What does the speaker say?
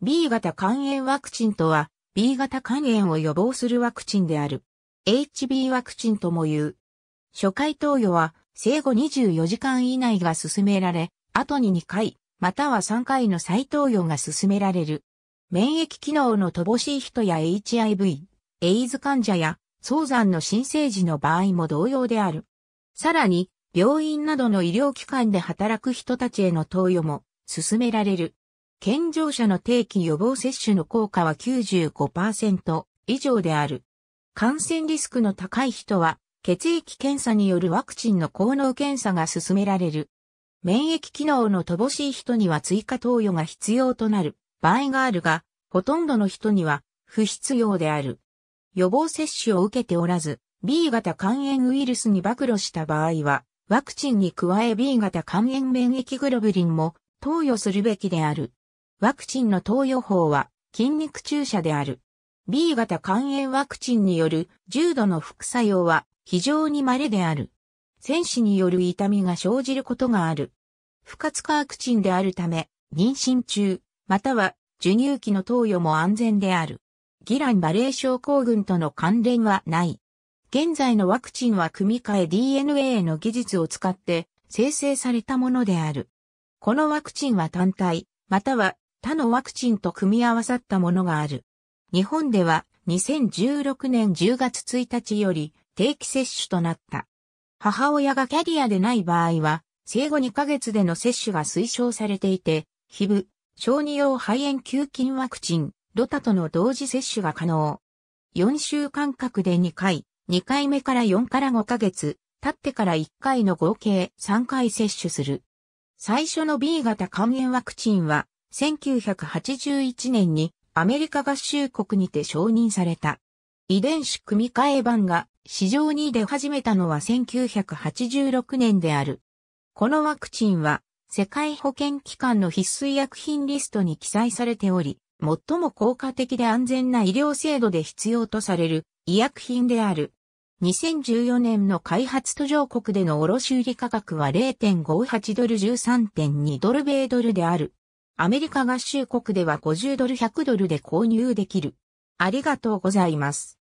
B 型肝炎ワクチンとは、B 型肝炎を予防するワクチンである。HB ワクチンとも言う。初回投与は、生後24時間以内が進められ、後に2回、または3回の再投与が進められる。免疫機能の乏しい人や HIV、エイズ患者や、早産の新生児の場合も同様である。さらに、病院などの医療機関で働く人たちへの投与も進められる。健常者の定期予防接種の効果は95%以上である。感染リスクの高い人は、血液検査によるワクチンの効能検査が進められる。免疫機能の乏しい人には追加投与が必要となる場合があるが、ほとんどの人には不必要である。予防接種を受けておらず、B 型肝炎ウイルスに暴露した場合は、ワクチンに加え B 型肝炎免疫グロブリンも投与するべきである。ワクチンの投与法は筋肉注射である。B 型肝炎ワクチンによる重度の副作用は非常に稀である。戦死による痛みが生じることがある。不活化ワクチンであるため、妊娠中、または授乳期の投与も安全である。ギランバレー症候群との関連はない。現在のワクチンは組み換え DNA の技術を使って生成されたものである。このワクチンは単体、または他のワクチンと組み合わさったものがある。日本では2016年10月1日より定期接種となった。母親がキャリアでない場合は、生後2ヶ月での接種が推奨されていて、皮膚、小児用肺炎球菌ワクチン、ロタとの同時接種が可能。4週間隔で2回、2回目から4から5ヶ月、経ってから1回の合計3回接種する。最初の B 型肝炎ワクチンは1981年にアメリカ合衆国にて承認された。遺伝子組み換え版が市場に出始めたのは1986年である。このワクチンは世界保健機関の必須医薬品リストに記載されており、最も効果的で安全な医療制度で必要とされる医薬品である。2014年の開発途上国での卸売価格は0.58ドル13.2ドル米ドルである。アメリカ合衆国では50ドル100ドルで購入できる。ありがとうございます。